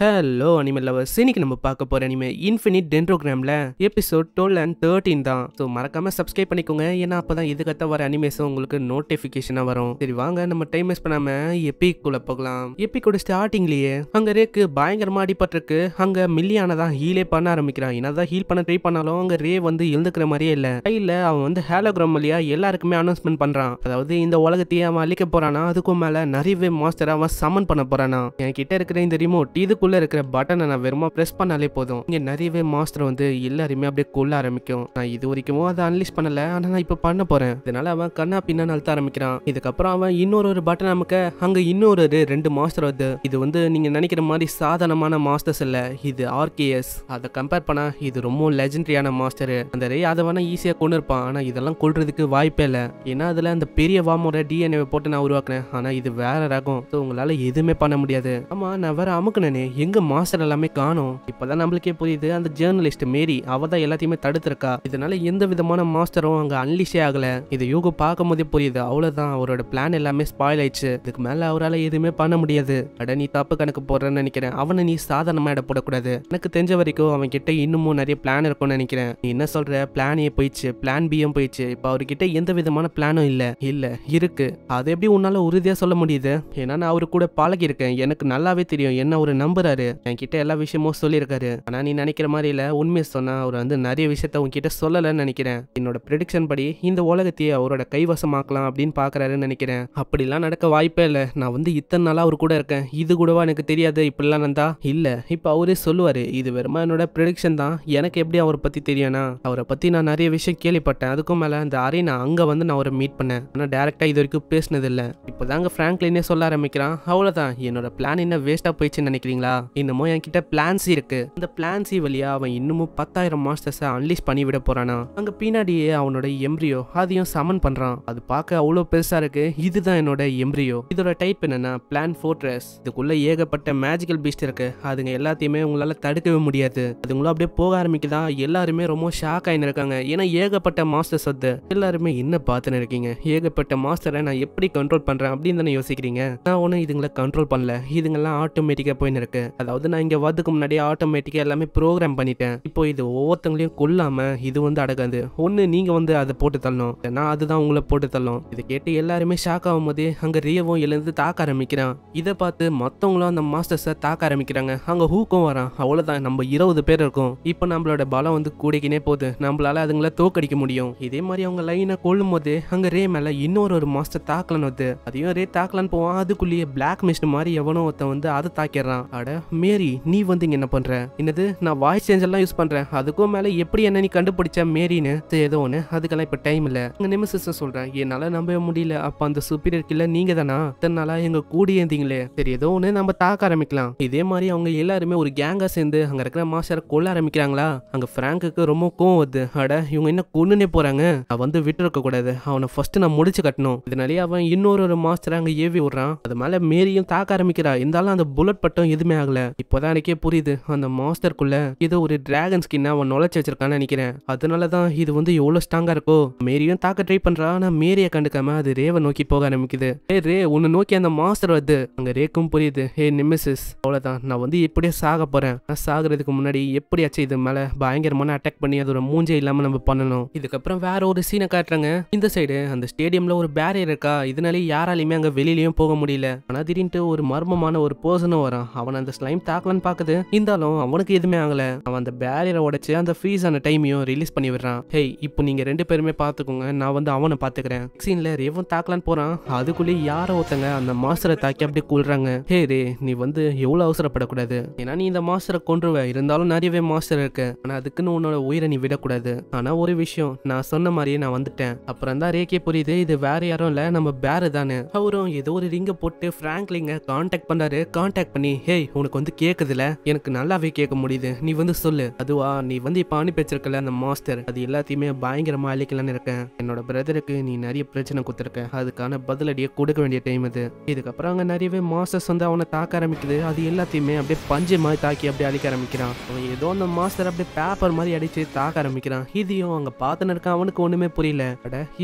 hello animal lovers இன்னைக்கு நம்ம பார்க்க போற அனிமே இன்ஃபினிட் டென்ட்ரோகிராம்ல எபிசோட் டுவெல் அண்ட் தேர்ட்டின் தான் ஸோ மறக்காம சப்ஸ்கிரைப் பண்ணிக்கோங்க ஏன்னா அப்பதான் கத்த வர அனிமேஸும் உங்களுக்கு நோட்டிஃபிகேஷனாக வரும் சரி வாங்க நம்ம டைம் வேஸ்ட் பண்ணாம எப்பிக்குள்ள போகலாம் கூட ஸ்டார்டிங்லயே அங்க ரேக்கு பயங்கரமா அடிபட்டிருக்கு அங்க மில்லியானதான் ஹீலே பண்ண ஆரம்பிக்கிறான் என்னதான் ஹீல் பண்ண ட்ரை பண்ணாலும் அங்க ரே வந்து எழுந்துக்கிற மாதிரியே இல்லை கையில அவன் வந்து ஹேலோகிராம் வழியா எல்லாருக்குமே அனௌன்ஸ்மெண்ட் பண்றான் அதாவது இந்த உலகத்தையே அவன் அழிக்க போறானா அதுக்கும் மேல நிறைய மாஸ்டர் அவன் சமன் பண்ண போறானா என் கிட்ட இருக்கிற இந்த ரிமோட் இதுக்குள்ள அதுக்குள்ளே இருக்கிற பட்டனை நான் வெறுமா ப்ரெஸ் பண்ணாலே போதும் இங்கே நிறையவே மாஸ்டர் வந்து எல்லாருமே அப்படியே கொல்ல ஆரம்பிக்கும் நான் இது வரைக்கும் அதை அனலைஸ் பண்ணலை ஆனால் நான் இப்போ பண்ண போறேன் இதனால அவன் கண்ணா பின்னா அழுத்த ஆரம்பிக்கிறான் இதுக்கப்புறம் அவன் இன்னொரு ஒரு பட்டன் அமைக்க அங்கே இன்னொரு ரெண்டு மாஸ்டர் வருது இது வந்து நீங்கள் நினைக்கிற மாதிரி சாதாரணமான மாஸ்டர்ஸ் இல்லை இது ஆர்கேஎஸ் அதை கம்பேர் பண்ணா இது ரொம்ப லெஜெண்டரியான மாஸ்டர் அந்த ரே அதை வேணா ஈஸியாக கொண்டு இருப்பான் ஆனால் இதெல்லாம் கொள்றதுக்கு வாய்ப்பே இல்லை ஏன்னா அதில் அந்த பெரிய வாமோட டிஎன்ஏ போட்டு நான் உருவாக்குனேன் ஆனால் இது வேற ரகம் ஸோ உங்களால் எதுவுமே பண்ண முடியாது ஆமா நான் வேற அமுக்குனே எங்க மாஸ்டர் எல்லாமே காணும் இப்பதான் நம்மளுக்கே புரியுது அந்த ஜேர்னலிஸ்ட் மேரி அவ தான் எல்லாத்தையுமே தடுத்திருக்கா இதனால எந்த விதமான மாஸ்டரும் அங்க அன்லிஷே ஆகல இது யூகோ பார்க்கும் போதே புரியுது அவ்வளவுதான் அவரோட பிளான் எல்லாமே ஸ்பாயில் ஆயிடுச்சு இதுக்கு மேல அவரால் எதுவுமே பண்ண முடியாது அட நீ தப்பு கணக்கு போடுறேன்னு நினைக்கிறேன் அவனை நீ சாதாரணமா இட போடக்கூடாது எனக்கு தெரிஞ்ச வரைக்கும் அவன் கிட்ட இன்னமும் நிறைய பிளான் இருக்கும்னு நினைக்கிறேன் நீ என்ன சொல்ற பிளான் ஏ போயிடுச்சு பிளான் பியும் போயிடுச்சு இப்போ அவர்கிட்ட எந்த விதமான பிளானும் இல்ல இல்ல இருக்கு அது எப்படி உன்னால உறுதியா சொல்ல முடியுது ஏன்னா நான் அவரு கூட பழகி இருக்கேன் எனக்கு நல்லாவே தெரியும் என்ன ஒரு நம்பர் நம்புறாரு என்கிட்ட எல்லா விஷயமும் சொல்லியிருக்காரு ஆனா நீ நினைக்கிற மாதிரி இல்ல உண்மை சொன்னா அவர் வந்து நிறைய விஷயத்த உன்கிட்ட சொல்லலன்னு நினைக்கிறேன் என்னோட ப்ரிடிக்ஷன் படி இந்த உலகத்தையே அவரோட கைவசமாக்கலாம் அப்படின்னு பாக்குறாருன்னு நினைக்கிறேன் அப்படிலாம் நடக்க வாய்ப்பே இல்லை நான் வந்து இத்தனை நாளா அவர் கூட இருக்கேன் இது கூடவா எனக்கு தெரியாது இப்படிலாம் நந்தா இல்ல இப்ப அவரே சொல்லுவாரு இது வெறுமா என்னோட ப்ரிடிக்ஷன் தான் எனக்கு எப்படி அவரை பத்தி தெரியும்னா அவரை பத்தி நான் நிறைய விஷயம் கேள்விப்பட்டேன் அதுக்கும் மேல அந்த நான் அங்க வந்து நான் அவரை மீட் பண்ணேன் ஆனா டேரக்டா இது வரைக்கும் பேசினது இல்ல இப்பதாங்க பிராங்க்லினே சொல்ல ஆரம்பிக்கிறான் அவ்வளவுதான் என்னோட பிளான் என்ன வேஸ்டா போயிடுச்சுன்னு நினைக்கிறீங்களா இன்னமும் என்கிட்ட பிளான்ஸ் இருக்கு அந்த பிளான்ஸி வழியா அவன் இன்னமும் பத்தாயிரம் மாஸ்டர்ஸை அன்லீஸ் பண்ணி விட போறானா அங்க பின்னாடியே அவனோட எம்ப்ரியோ அதையும் சமன் பண்றான் அது பார்க்க அவ்வளவு பெருசா இருக்கு இதுதான் என்னோட எம்ப்ரியோ இதோட டைப் என்னன்னா பிளான் ஃபோர்ட்ரஸ் இதுக்குள்ள ஏகப்பட்ட மேஜிக்கல் பீஸ்ட் இருக்கு அதுங்க எல்லாத்தையுமே உங்களால தடுக்கவே முடியாது அதுங்களும் அப்படியே போக ஆரம்பிக்குதா எல்லாருமே ரொம்ப ஷாக் ஆயின்னு இருக்காங்க ஏன்னா ஏகப்பட்ட மாஸ்டர்ஸ் வந்து எல்லாருமே என்ன பார்த்துன்னு இருக்கீங்க ஏகப்பட்ட மாஸ்டரை நான் எப்படி கண்ட்ரோல் பண்றேன் அப்படின்னு தானே யோசிக்கிறீங்க நான் ஒன்றும் இதுங்களை கண்ட்ரோல் பண்ணல இதுங்கெல்லாம் ஆட்டோமேட்டிக்காக போயின்னு இருக்கு அதாவது நான் இங்கே வர்றதுக்கு முன்னாடியே ஆட்டோமேட்டிக்காக எல்லாமே ப்ரோக்ராம் பண்ணிட்டேன் இப்போ இது ஒவ்வொருத்தங்களையும் கொல்லாமல் இது வந்து அடக்காது ஒன்று நீங்கள் வந்து அதை போட்டு தள்ளணும் நான் அதுதான் உங்களை போட்டு தள்ளும் இதை கேட்டு எல்லாருமே ஷாக் ஆகும் போதே அங்கே ரியவும் எழுந்து தாக்க ஆரம்பிக்கிறான் இதை பார்த்து மற்றவங்களும் அந்த மாஸ்டர்ஸை தாக்க ஆரம்பிக்கிறாங்க அங்கே ஹூக்கும் வரான் அவ்வளவுதான் நம்ம இருபது பேர் இருக்கும் இப்போ நம்மளோட பலம் வந்து கூடிக்கினே போகுது நம்மளால அதுங்களை தோக்கடிக்க முடியும் இதே மாதிரி அவங்க லைனை கொள்ளும் போது அங்கே ரே மேலே இன்னொரு ஒரு மாஸ்டர் தாக்கலன்னு வந்து அதையும் ரே தாக்கலான்னு போவான் அதுக்குள்ளேயே பிளாக் மிஷின் மாதிரி எவனோ ஒருத்தன் வந்து அதை தாக்கிடுறான் விட மேரி நீ வந்து இங்கே என்ன பண்ற என்னது நான் வாய்ஸ் சேஞ்சர்லாம் யூஸ் பண்றேன் அதுக்கும் மேலே எப்படி என்ன நீ கண்டுபிடிச்ச மேரின்னு ஏதோ ஒன்னு அதுக்கெல்லாம் இப்போ டைம் இல்லை உங்கள் நிமிஷம் சிஸ்டர் சொல்கிறேன் என்னால் நம்பவே முடியல அப்போ அந்த சுப்பீரியர் கில்ல நீங்க தானா இத்தனை நாளாக எங்கள் கூடி இருந்தீங்களே சரி ஏதோ ஒன்று நம்ம தாக்க ஆரம்பிக்கலாம் இதே மாதிரி அவங்க எல்லாருமே ஒரு கேங்கா சேர்ந்து அங்க இருக்கிற மாஸ்டரை கொல்ல ஆரம்பிக்கிறாங்களா அங்கே ஃப்ராங்குக்கு ரொம்ப கோவம் வருது அட இவங்க என்ன கொண்டுனே போறாங்க அவன் வந்து விட்டுருக்க கூடாது அவனை ஃபர்ஸ்ட் நான் முடிச்சு கட்டணும் இதனாலேயே அவன் இன்னொரு ஒரு மாஸ்டரை அங்கே ஏவி விடுறான் அது மேலே மேரியும் தாக்க ஆரம்பிக்கிறா இருந்தாலும் அந்த புல்லட் பட்டம் எதுவுமே ஆகல இப்போதான் எனக்கே புரியுது அந்த மாஸ்டருக்குள்ள ஏதோ ஒரு டிராகன் ஸ்கின் அவன் நுழைச்சு வச்சிருக்கான்னு நினைக்கிறேன் அதனாலதான் இது வந்து எவ்வளவு ஸ்ட்ராங்கா இருக்கோ மேரியும் தாக்க ட்ரை பண்றா ஆனா மேரியை கண்டுக்காம அது ரேவ நோக்கி போக ஆரம்பிக்குது ஏ ரே உன்னை நோக்கி அந்த மாஸ்டர் வருது அங்க ரேக்கும் புரியுது ஏ நிமிசஸ் அவ்வளவுதான் நான் வந்து எப்படியே சாக போறேன் நான் சாகுறதுக்கு முன்னாடி எப்படியாச்சும் இது மேல பயங்கரமான அட்டாக் பண்ணி அதோட மூஞ்சே இல்லாம நம்ம பண்ணணும் இதுக்கப்புறம் வேற ஒரு சீனை காட்டுறாங்க இந்த சைடு அந்த ஸ்டேடியம்ல ஒரு பேரியர் இருக்கா இதனாலே யாராலையுமே அங்க வெளியிலயும் போக முடியல ஆனா திடீர்னு ஒரு மர்மமான ஒரு பர்சனும் வரும் அவன் அந்த அந்த ஸ்லைம் தாக்கலன்னு பாக்குது இருந்தாலும் அவனுக்கு எதுவுமே ஆகல அவன் அந்த பேரியரை உடைச்சு அந்த ஃப்ரீஸ் ஆன டைமையும் ரிலீஸ் பண்ணி விடுறான் ஹேய் இப்போ நீங்க ரெண்டு பேருமே பாத்துக்கோங்க நான் வந்து அவனை பாத்துக்கிறேன் சீன்ல ரேவன் தாக்கலான்னு போறான் அதுக்குள்ளே யாரோ ஒருத்தங்க அந்த மாஸ்டரை தாக்கி அப்படியே கூல்றாங்க ஹே ரே நீ வந்து எவ்வளவு அவசரப்படக்கூடாது ஏன்னா நீ இந்த மாஸ்டரை கொன்றுவ இருந்தாலும் நிறையவே மாஸ்டர் இருக்கு ஆனா அதுக்குன்னு உன்னோட உயிரை நீ விடக்கூடாது ஆனா ஒரு விஷயம் நான் சொன்ன மாதிரியே நான் வந்துட்டேன் அப்புறம் தான் ரேக்கே புரியுது இது வேற யாரும் இல்ல நம்ம பேரு தானே அவரும் ஏதோ ஒரு ரிங்க போட்டு பிராங்க்லிங்க கான்டாக்ட் பண்றாரு கான்டாக்ட் பண்ணி ஹேய் உனக்கு வந்து கேட்குதுல எனக்கு நல்லாவே கேட்க முடியுது நீ வந்து சொல்லு அதுவா நீ வந்து இப்போ அனுப்பி வச்சிருக்கல அந்த மாஸ்டர் அது எல்லாத்தையுமே பயங்கரமாக அழிக்கலாம்னு இருக்கேன் என்னோட பிரதருக்கு நீ நிறைய பிரச்சனை கொடுத்துருக்க அதுக்கான பதிலடியை கொடுக்க வேண்டிய டைம் இது இதுக்கப்புறம் அங்கே நிறையவே மாஸ்டர்ஸ் வந்து அவனை தாக்க ஆரம்பிக்குது அது எல்லாத்தையுமே அப்படியே பஞ்சு மாதிரி தாக்கி அப்படியே அழிக்க ஆரம்பிக்கிறான் அவன் ஏதோ அந்த மாஸ்டர் அப்படியே பேப்பர் மாதிரி அடித்து தாக்க ஆரம்பிக்கிறான் இதையும் அங்கே பார்த்துன்னு அவனுக்கு ஒன்றுமே புரியல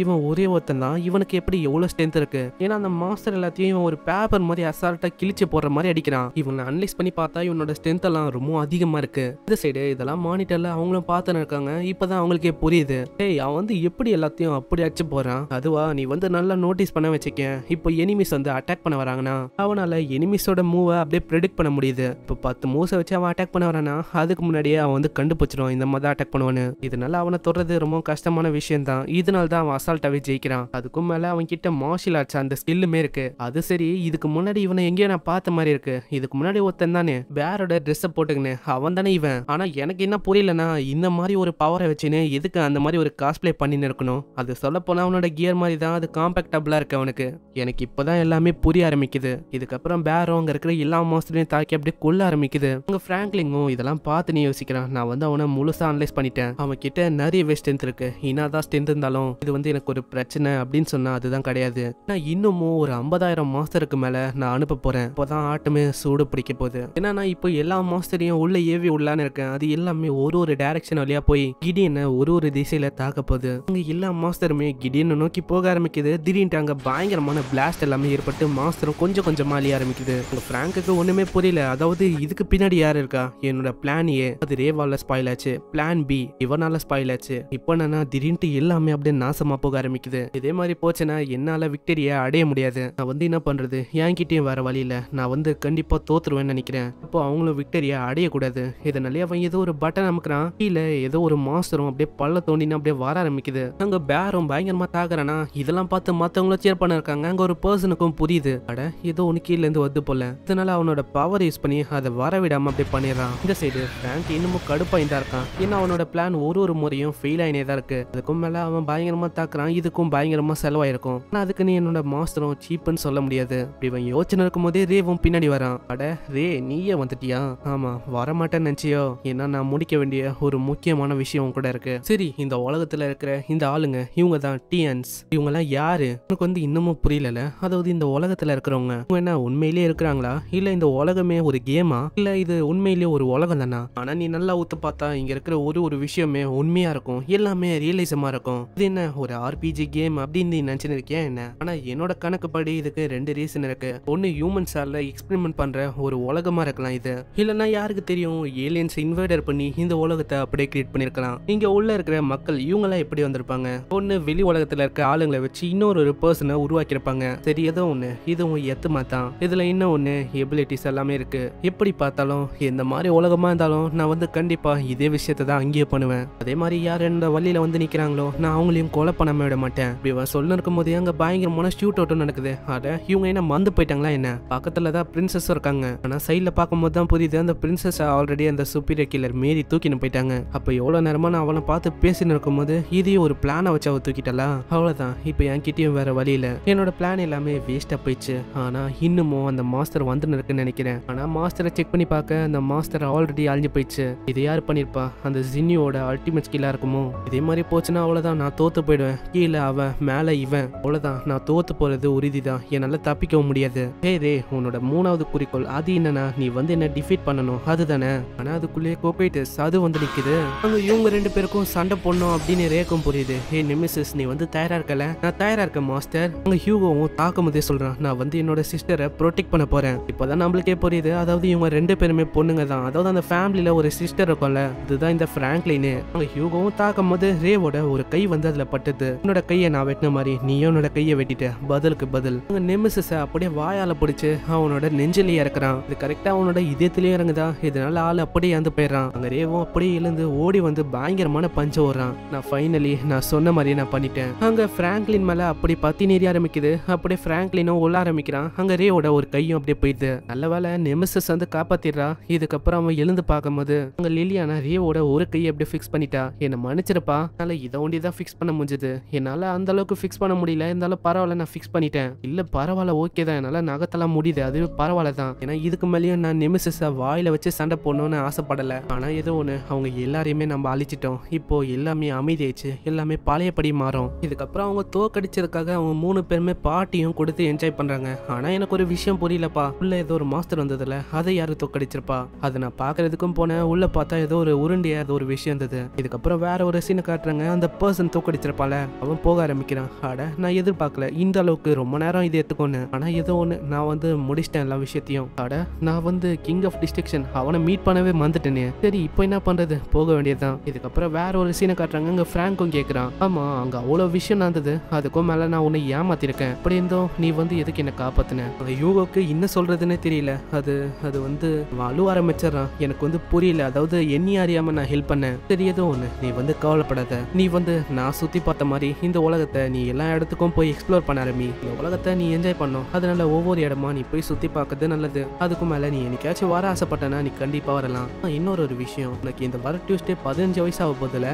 இவன் ஒரே ஒருத்தன் தான் இவனுக்கு எப்படி எவ்வளோ ஸ்ட்ரென்த் இருக்கு ஏன்னா அந்த மாஸ்டர் எல்லாத்தையும் இவன் ஒரு பேப்பர் மாதிரி அசால்ட்டாக கிழிச்சு போடுற மாதிரி அடிக்கிறான் இவன் அனலைஸ் பண்ணி பார்த்தா இவனோட எல்லாம் ரொம்ப அதிகமா இருக்கு இந்த சைடு இதெல்லாம் மானிட்டர்ல அவங்களும் பார்த்துன்னு இருக்காங்க இப்பதான் அவங்களுக்கே புரியுது ஏய் அவன் வந்து எப்படி எல்லாத்தையும் அப்படி அடிச்சு போகிறான் அதுவா நீ வந்து நல்லா நோட்டீஸ் பண்ண வச்சுக்கேன் இப்போ எனிமிஸ் வந்து அட்டாக் பண்ண வராங்கன்னா அவனால எனிமிஸோட மூவை அப்படியே ப்ரெடிக்ட் பண்ண முடியுது இப்போ பத்து மூவ்ஸை வச்சு அவன் அட்டாக் பண்ண வரானா அதுக்கு முன்னாடியே அவன் வந்து கண்டுபிடிச்சிடும் இந்த மாதிரி தான் அட்டாக் பண்ணுவானு இதனால அவனை தொடர்றது ரொம்ப கஷ்டமான விஷயம் தான் இதனால தான் அவன் அசால்ட்டாகவே ஜெயிக்கிறான் அதுக்கும் மேலே அவன் கிட்ட மார்ஷியல் ஆர்ட்ஸ் அந்த ஸ்கில்லுமே இருக்கு அது சரி இதுக்கு முன்னாடி இவனை எங்கேயோ நான் பார்த்த மாதிரி இருக்கு இதுக்கு முன்னாடி ஒரு ஒருத்தன் தானே பேரோட ட்ரெஸ்ஸை போட்டுக்கினேன் அவன் தானே இவன் ஆனா எனக்கு என்ன புரியலனா இந்த மாதிரி ஒரு பவரை வச்சுன்னு எதுக்கு அந்த மாதிரி ஒரு காஸ்பிளே பண்ணின்னு இருக்கணும் அது சொல்ல போனா அவனோட கியர் மாதிரி தான் அது காம்பேக்டபிளா இருக்கு அவனுக்கு எனக்கு இப்பதான் எல்லாமே புரிய ஆரம்பிக்குது இதுக்கப்புறம் பேரோ அங்க இருக்கிற எல்லா மோஸ்ட்லையும் தாக்கி அப்படியே கொள்ள ஆரம்பிக்குது உங்க ஃப்ராங்க்லிங்கும் இதெல்லாம் பார்த்து நீ யோசிக்கிறான் நான் வந்து அவனை முழுசா அனலைஸ் பண்ணிட்டேன் அவன் கிட்ட நிறையவே ஸ்ட்ரென்த் இருக்கு இன்னாதான் ஸ்ட்ரென்த் இருந்தாலும் இது வந்து எனக்கு ஒரு பிரச்சனை அப்படின்னு சொன்னா அதுதான் கிடையாது நான் இன்னமும் ஒரு ஐம்பதாயிரம் மாஸ்டருக்கு மேல நான் அனுப்ப போறேன் அப்போதான் ஆட்டமே சூடு பிடிக்க போகுது என்னன்னா இப்போ எல்லா மாஸ்டரையும் உள்ள ஏவி உள்ளான்னு இருக்கேன் அது எல்லாமே ஒரு ஒரு டைரக்ஷன் வழியா போய் கிடியனை ஒரு ஒரு திசையில தாக்க போகுது அங்க எல்லா மாஸ்டருமே கிடியனை நோக்கி போக ஆரம்பிக்குது திடீர்னு அங்க பயங்கரமான பிளாஸ்ட் எல்லாமே ஏற்பட்டு மாஸ்டரும் கொஞ்சம் கொஞ்சமா அழிய ஆரம்பிக்குது பிராங்குக்கு ஒண்ணுமே புரியல அதாவது இதுக்கு பின்னாடி யாரு இருக்கா என்னோட பிளான் ஏ அது ரேவால ஸ்பாயில் ஆச்சு பிளான் பி இவனால ஸ்பாயில் ஆச்சு இப்போ என்னன்னா திடீர்னு எல்லாமே அப்படியே நாசமா போக ஆரம்பிக்குது இதே மாதிரி போச்சுன்னா என்னால விக்டரியா அடைய முடியாது நான் வந்து என்ன பண்றது என்கிட்டயும் வேற வழியில நான் வந்து கண்டிப்பா தோத்துருவேன் நினைக்கிறேன் அப்போ அவங்களும் விக்டரியா அடையக்கூடாது இதனாலே அவன் ஏதோ ஒரு பட்டன் அமுக்குறான் கீழே ஏதோ ஒரு மாஸ்டரும் அப்படியே பள்ள தோண்டின்னு அப்படியே வர ஆரம்பிக்குது அங்க பேரும் பயங்கரமா தாக்குறானா இதெல்லாம் பார்த்து மத்தவங்களும் சேர் பண்ண இருக்காங்க அங்க ஒரு பர்சனுக்கும் புரியுது அட ஏதோ ஒன்று கீழே இருந்து வந்து போல இதனால அவனோட பவர் யூஸ் பண்ணி அதை வரவிடாம அப்படியே பண்ணிடுறான் இந்த சைடு பேங்க் இன்னமும் கடுப்பாயிந்தா இருக்கான் ஏன்னா அவனோட பிளான் ஒரு ஒரு முறையும் ஃபெயில் ஆயினே தான் இருக்கு அதுக்கும் மேல அவன் பயங்கரமா தாக்குறான் இதுக்கும் பயங்கரமா செலவாயிருக்கும் ஆனா அதுக்கு நீ என்னோட மாஸ்டரும் சீப்புன்னு சொல்ல முடியாது இப்படி இவன் யோசனை இருக்கும் போதே ரேவும் பின்னாடி வரான் அட ரே நீயே வந்துட்டியா ஆமா வரமாட்டேன் நினச்சியோ ஏன்னா நான் முடிக்க வேண்டிய ஒரு முக்கியமான விஷயம் கூட இருக்கு சரி இந்த உலகத்துல இருக்கிற இந்த ஆளுங்க இவங்க தான் டிஎன்ஸ் இவங்க எல்லாம் யாரு உனக்கு வந்து இன்னமும் புரியல அதாவது இந்த உலகத்துல இருக்கிறவங்க இவங்க என்ன உண்மையிலேயே இருக்கிறாங்களா இல்ல இந்த உலகமே ஒரு கேமா இல்ல இது உண்மையிலேயே ஒரு உலகம் தானா ஆனா நீ நல்லா ஊத்து பார்த்தா இங்க இருக்கிற ஒரு ஒரு விஷயமே உண்மையா இருக்கும் எல்லாமே ரியலிசமா இருக்கும் இது என்ன ஒரு ஆர்பிஜி கேம் அப்படின்னு நினைச்சுன்னு இருக்கேன் என்ன ஆனா என்னோட கணக்குப்படி இதுக்கு ரெண்டு ரீசன் இருக்கு ஒன்னு ஹியூமன்ஸால எக்ஸ்பெரிமெண்ட் பண்ற ஒரு உலகமா இருக்கலாம் இது இல்லைன்னா யாருக்கு தெரியும் ஏலியன்ஸ் இன்வைடர் பண்ணி இந்த உலகத்தை அப்படியே கிரியேட் பண்ணிருக்கலாம் இங்கே உள்ள இருக்கிற மக்கள் இவங்களாம் எப்படி வந்திருப்பாங்க ஒன்று வெளி உலகத்தில் இருக்க ஆளுங்களை வச்சு இன்னொரு ஒரு பர்சனை உருவாக்கியிருப்பாங்க சரி ஏதோ ஒன்று இதுவும் எத்துமா தான் இதில் இன்னும் ஒன்று எபிலிட்டிஸ் எல்லாமே இருக்குது எப்படி பார்த்தாலும் எந்த மாதிரி உலகமா இருந்தாலும் நான் வந்து கண்டிப்பாக இதே விஷயத்த தான் அங்கேயே பண்ணுவேன் அதே மாதிரி யார் என்ன வழியில் வந்து நிற்கிறாங்களோ நான் அவங்களையும் கொலை பண்ணாம விட மாட்டேன் இவன் சொல்லு இருக்கும் போது அங்கே பயங்கரமான ஷூட் அவுட்டும் நடக்குது அதை இவங்க என்ன மந்து போயிட்டாங்களா என்ன பக்கத்தில் தான் பிரின்சஸும் இருக்காங்க ஆனால் சைடில் பார்க்கும்போது தான் புரியுது அந்த பிரின்சஸ் ஆல்ரெடி அந்த சுப்பீரியர் கில்லர் மீறி தூக்கின்னு போயிட்டாங்க அப்போ எவ்வளோ நேரமாக நான் அவளை பார்த்து பேசின்னு இருக்கும்போது இதையும் ஒரு பிளானை வச்சு அவள் தூக்கிட்டலா அவ்வளோதான் இப்போ என்கிட்டயும் வேற வழியில் என்னோட பிளான் எல்லாமே வேஸ்ட்டாக போயிடுச்சு ஆனால் இன்னமும் அந்த மாஸ்டர் வந்துன்னு இருக்குன்னு நினைக்கிறேன் ஆனால் மாஸ்டரை செக் பண்ணி பார்க்க அந்த மாஸ்டர் ஆல்ரெடி அழிஞ்சு போயிடுச்சு இது யார் பண்ணியிருப்பா அந்த ஜின்னியோட அல்டிமேட் ஸ்கில்லாக இருக்குமோ இதே மாதிரி போச்சுன்னா அவ்வளோதான் நான் தோத்து போயிடுவேன் கீழே அவன் மேலே இவன் அவ்வளோதான் நான் தோத்து போகிறது உறுதி தான் என்னால் தப்பிக்கவும் முடியாது ஹே ரே உன்னோட மூணாவது குறிக்கோள் அது என்னன்னா நீ வந்து என்ன டிஃபீட் பண்ணணும் அதுதானே ஆனா அதுக்குள்ளேயே கோகைட்டஸ் அது வந்து நிக்குது அங்க இவங்க ரெண்டு பேருக்கும் சண்டை போடணும் அப்படின்னு ரேக்கும் புரியுது ஏ நிமிஷஸ் நீ வந்து தயாரா இருக்கல நான் தயாரா இருக்கேன் மாஸ்டர் அங்க ஹியூகோவும் தாக்கும் போதே சொல்றான் நான் வந்து என்னோட சிஸ்டரை ப்ரொடெக்ட் பண்ண போறேன் இப்பதான் நம்மளுக்கே புரியுது அதாவது இவங்க ரெண்டு பேருமே பொண்ணுங்க தான் அதாவது அந்த ஃபேமிலியில ஒரு சிஸ்டர் இருக்கும்ல இதுதான் இந்த பிராங்க்லின் அங்க ஹியூகோவும் தாக்கும் போது ரேவோட ஒரு கை வந்து அதுல பட்டுது உன்னோட கையை நான் வெட்டின மாதிரி நீயும் உன்னோட கையை வெட்டிட்ட பதிலுக்கு பதில் அங்க நெமிசஸ அப்படியே வாயால பிடிச்சு அவனோட நெஞ்சிலேயே இறக்குறான் அது கரெக்டாக அவனோட இதயத்திலேயே இறங்குதா இதனால ஆள் அப்படியே இறந்து போயிடுறான் அங்கே ரேவும் அப்படியே எழுந்து ஓடி வந்து பயங்கரமான பஞ்ச ஓடுறான் நான் ஃபைனலி நான் சொன்ன மாதிரியே நான் பண்ணிட்டேன் அங்கே ஃப்ராங்க்லின் மேலே அப்படி பத்தி நேரிய ஆரம்பிக்குது அப்படியே ஃப்ராங்க்லினும் உள்ள ஆரம்பிக்கிறான் அங்கே ரேவோட ஒரு கையும் அப்படியே போயிடுது நல்ல வேலை நெமிசஸ் வந்து காப்பாத்திடுறா இதுக்கப்புறம் அவன் எழுந்து பார்க்கும்போது அங்கே லிலியானா ரேவோட ஒரு கையை அப்படியே ஃபிக்ஸ் பண்ணிட்டா என்னை மன்னிச்சிருப்பா அதனால இதை ஒண்டி தான் ஃபிக்ஸ் பண்ண முடிஞ்சது என்னால் அந்த அளவுக்கு ஃபிக்ஸ் பண்ண முடியல இருந்தாலும் பரவாயில்ல நான் ஃபிக்ஸ் பண்ணிட்டேன் இல்லை பரவாயில்ல ஓகே தான் என்னால் நகத்தெல்லாம் முடியுது அது பரவாயில்ல தான் ஏன்னா இதுக்கு யாருக்கு மேலேயும் நான் நிமிஷஸை வாயில் வச்சு சண்டை போடணும்னு ஆசைப்படலை ஆனால் ஏதோ ஒன்று அவங்க எல்லாரையுமே நம்ம அழிச்சிட்டோம் இப்போ எல்லாமே அமைதியாச்சு எல்லாமே பழையபடி மாறும் இதுக்கப்புறம் அவங்க தோக்கடிச்சதுக்காக அவங்க மூணு பேருமே பாட்டியும் கொடுத்து என்ஜாய் பண்ணுறாங்க ஆனால் எனக்கு ஒரு விஷயம் புரியலப்பா உள்ள ஏதோ ஒரு மாஸ்டர் வந்ததில்ல அதை யாரும் தோக்கடிச்சிருப்பா அதை நான் பார்க்கறதுக்கும் போனேன் உள்ள பார்த்தா ஏதோ ஒரு உருண்டியா ஏதோ ஒரு விஷயம் இருந்தது இதுக்கப்புறம் வேற ஒரு சீனை காட்டுறாங்க அந்த பர்சன் தோக்கடிச்சிருப்பால அவன் போக ஆரம்பிக்கிறான் ஆட நான் எதிர்பார்க்கல இந்த அளவுக்கு ரொம்ப நேரம் இது எடுத்துக்கோன்னு ஆனால் ஏதோ ஒன்று நான் வந்து முடிச்சிட்டேன் எல்லா விஷயத்தையும் ஆட நான் வந்து கிங் ஆஃப் டிஸ்ட்ரிக்ஷன் அவனை மீட் பண்ணவே மறந்துட்டேனே சரி இப்போ என்ன பண்ணுறது போக வேண்டியதுதான் இதுக்கப்புறம் வேற ஒரு சீனை காட்டுறாங்க அங்கே பிராங்கும் கேட்குறான் ஆமாம் அங்கே அவ்வளோ விஷயம் நடந்தது அதுக்கும் மேலே நான் உன்னை ஏமாத்திருக்கேன் அப்படி இருந்தோம் நீ வந்து எதுக்கு என்னை காப்பாத்தின யூகோக்கு என்ன சொல்கிறதுனே தெரியல அது அது வந்து அழுவ ஆரம்பிச்சிடறான் எனக்கு வந்து புரியல அதாவது எண்ணி அறியாமல் நான் ஹெல்ப் பண்ணேன் தெரியதோ ஒன்று நீ வந்து கவலைப்படாத நீ வந்து நான் சுற்றி பார்த்த மாதிரி இந்த உலகத்தை நீ எல்லா இடத்துக்கும் போய் எக்ஸ்ப்ளோர் பண்ண ஆரம்பி இந்த உலகத்தை நீ என்ஜாய் பண்ணும் அதனால ஒவ்வொரு இடமா நீ போய் சுற்றி பார்க்கறது நல்லது அதுக்கு இதுக்கு மேலே நீ என்னைக்காச்சும் வர ஆசைப்பட்டனா நீ கண்டிப்பாக வரலாம் இன்னொரு ஒரு விஷயம் உனக்கு இந்த வர டியூஸ்டே பதினஞ்சு வயசு ஆக போதில்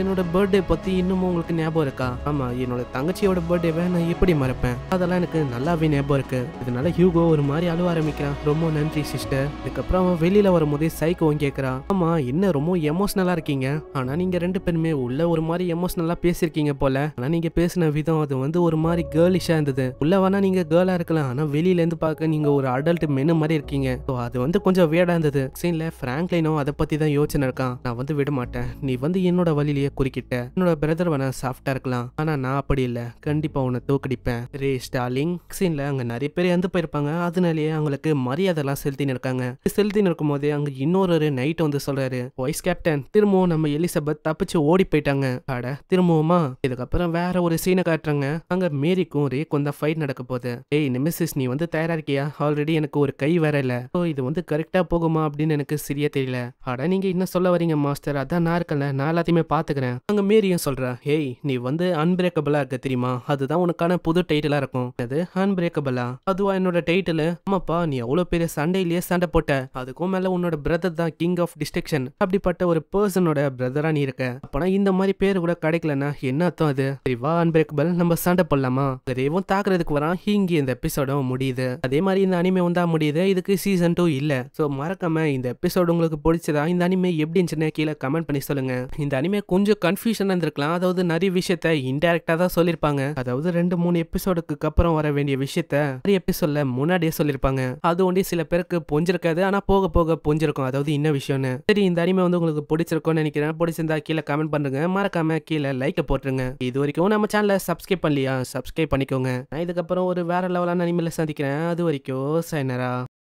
என்னோட பர்த்டே பற்றி இன்னமும் உங்களுக்கு ஞாபகம் இருக்கா ஆமாம் என்னோட தங்கச்சியோட பர்த்டேவை நான் எப்படி மறப்பேன் அதெல்லாம் எனக்கு நல்லாவே ஞாபகம் இருக்கு இதனால ஹியூகோ ஒரு மாதிரி அழுவ ஆரம்பிக்கிறான் ரொம்ப நன்றி சிஸ்டர் இதுக்கப்புறம் அவன் வெளியில் வரும்போதே சைக்கோவும் கேட்குறான் ஆமாம் என்ன ரொம்ப எமோஷ்னலாக இருக்கீங்க ஆனால் நீங்கள் ரெண்டு பேருமே உள்ள ஒரு மாதிரி எமோஷ்னலாக பேசியிருக்கீங்க போல ஆனால் நீங்கள் பேசின விதம் அது வந்து ஒரு மாதிரி கேர்லிஷாக இருந்தது உள்ள வேணா நீங்கள் கேர்ளாக இருக்கலாம் ஆனால் வெளியிலேருந்து பார்க்க நீங்கள் ஒரு அடல்ட் மெனு மாதிரி இருக்கீங்க ஸோ அது வந்து கொஞ்சம் வேடா இருந்தது சீனில் ஃப்ராங்க்லைனும் அதை பத்தி தான் யோசனை இருக்கான் நான் வந்து விட மாட்டேன் நீ வந்து என்னோட வழியிலேயே குறுக்கிட்ட என்னோட பிரதர் வேணா சாஃப்டா இருக்கலாம் ஆனா நான் அப்படி இல்லை கண்டிப்பாக உன்னை தூக்கடிப்பேன் ரே ஸ்டாலிங் சீனில் அங்கே நிறைய பேர் இறந்து போயிருப்பாங்க அதனாலேயே அவங்களுக்கு மரியாதை எல்லாம் செலுத்தின்னு இருக்காங்க செலுத்தின்னு நிற்கும் போதே அங்கே இன்னொரு நைட் வந்து சொல்றாரு வைஸ் கேப்டன் திரும்பவும் நம்ம எலிசபெத் தப்பிச்சு ஓடி போயிட்டாங்க அட திரும்பவுமா இதுக்கப்புறம் வேற ஒரு சீனை காட்டுறாங்க அங்க மேரிக்கும் ரேக்கும் தான் ஃபைட் நடக்க போகுது ஏய் நிமிசிஸ் நீ வந்து தயாரா இருக்கியா ஆல்ரெடி எனக்கு ஒரு கை வேற இல்லை ஸோ இது வந்து கரெக்டாக போகுமா அப்படின்னு எனக்கு சரியா தெரியல அட நீங்கள் என்ன சொல்ல வரீங்க மாஸ்டர் அதான் நான் இருக்கல நான் எல்லாத்தையுமே பார்த்துக்கிறேன் அங்கே மேரியும் சொல்றா ஹேய் நீ வந்து அன்பிரேக்கபிளாக இருக்க தெரியுமா அதுதான் உனக்கான புது டைட்டிலாக இருக்கும் அது அன்பிரேக்கபிளா அதுவா என்னோட டைட்டில் ஆமாப்பா நீ அவ்வளோ பெரிய சண்டையிலேயே சண்டை போட்ட அதுக்கும் மேலே உன்னோட பிரதர் தான் கிங் ஆஃப் டிஸ்ட்ரக்ஷன் அப்படிப்பட்ட ஒரு பர்சனோட பிரதரா நீ இருக்க அப்பனா இந்த மாதிரி பேர் கூட கிடைக்கலன்னா என்ன அர்த்தம் அது சரி வா அன்பிரேக்கபிள் நம்ம சண்டை போடலாமா ரேவும் தாக்குறதுக்கு வரான் இங்கே இந்த எபிசோட முடியுது அதே மாதிரி இந்த அனிமே வந்தா முடியுது இதுக்கு சீசன் டூ இல்லை ஸோ மறக்காம இந்த எபிசோடு உங்களுக்கு பிடிச்சதா இந்த அனிமே எப்படி இருந்துச்சுன்னு கீழே கமெண்ட் பண்ணி சொல்லுங்க இந்த அனிமே கொஞ்சம் கன்ஃபியூஷன் இருந்திருக்கலாம் அதாவது நிறைய விஷயத்த இன்டெரக்டா தான் சொல்லியிருப்பாங்க அதாவது ரெண்டு மூணு எபிசோடுக்கு அப்புறம் வர வேண்டிய விஷயத்த நிறைய எபிசோட்ல முன்னாடியே சொல்லியிருப்பாங்க அது ஒன்றி சில பேருக்கு புரிஞ்சிருக்காது ஆனா போக போக பொஞ்சிருக்கும் அதாவது என்ன விஷயம்னு சரி இந்த அனிமே வந்து உங்களுக்கு பிடிச்சிருக்கும்னு நினைக்கிறேன் பிடிச்சிருந்தா கீழே கமெண்ட் பண்ணுங்க மறக்காம கீழே லைக் போட்டுருங்க இது வரைக்கும் நம்ம சேனலை சப்ஸ்கிரைப் பண்ணலையா சப்ஸ்கிரைப் பண்ணிக்கோங்க நான் இதுக்கப்புறம் ஒரு வேற லெவலான அனிமேல சந்திக்கிறேன் அது வரைக்கும் சைனரா